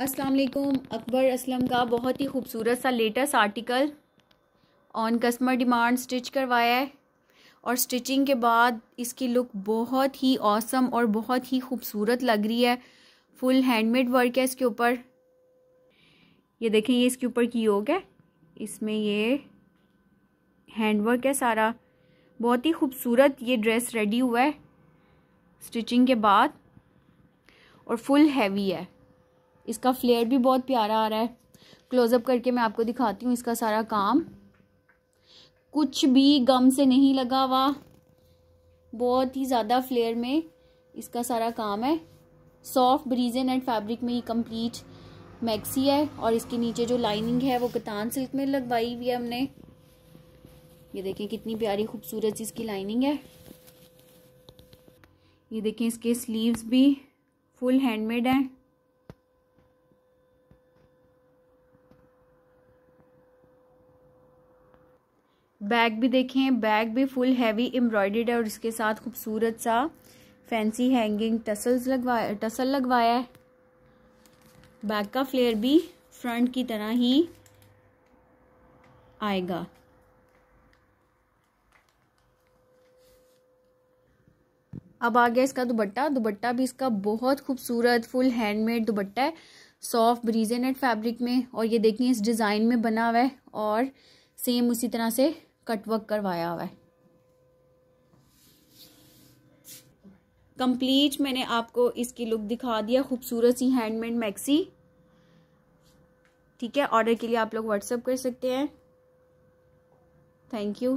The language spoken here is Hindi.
अस्सलाम वालेकुम अकबर असलम का बहुत ही खूबसूरत सा latest article on customer demand stitch करवाया है और स्टिचिंग के बाद इसकी लुक बहुत ही औसम और बहुत ही खूबसूरत लग रही है फुल हैंडमेड वर्क है इसके ऊपर ये देखें ये इसके ऊपर की योग है इसमें ये हैंडवर्क है सारा बहुत ही खूबसूरत ये ड्रेस रेडी हुआ है स्टिचिंग के बाद और फुल हैवी है इसका फ्लेयर भी बहुत प्यारा आ रहा है क्लोज़अप करके मैं आपको दिखाती हूँ इसका सारा काम कुछ भी गम से नहीं लगा हुआ बहुत ही ज़्यादा फ्लेयर में इसका सारा काम है सॉफ्ट ब्रीजन एंड फैब्रिक में ये कंप्लीट मैक्सी है और इसके नीचे जो लाइनिंग है वो कतान सिल्क में लगवाई हुई है हमने ये देखें कितनी प्यारी खूबसूरत इसकी लाइनिंग है ये देखें इसके स्लीव्स भी फुल हैंडमेड हैं बैग भी देखें बैग भी फुल हैवी एम्ब्रॉयडेड है और इसके साथ खूबसूरत सा फैंसी हैंगिंग टसल्स लगवाया टसल लगवाया है बैग का फ्लेयर भी फ्रंट की तरह ही आएगा अब आ गया इसका दुपट्टा दुबट्टा भी इसका बहुत खूबसूरत फुल हैंडमेड दुपट्टा है सॉफ्ट ब्रीजे नेट फैब्रिक में और ये देखिए इस डिज़ाइन में बना हुआ है और सेम उसी तरह से कटवर्क करवाया हुआ है कंप्लीट मैंने आपको इसकी लुक दिखा दिया खूबसूरत सी हैंडमेड मैक्सी ठीक है ऑर्डर के लिए आप लोग व्हाट्सअप कर सकते हैं थैंक यू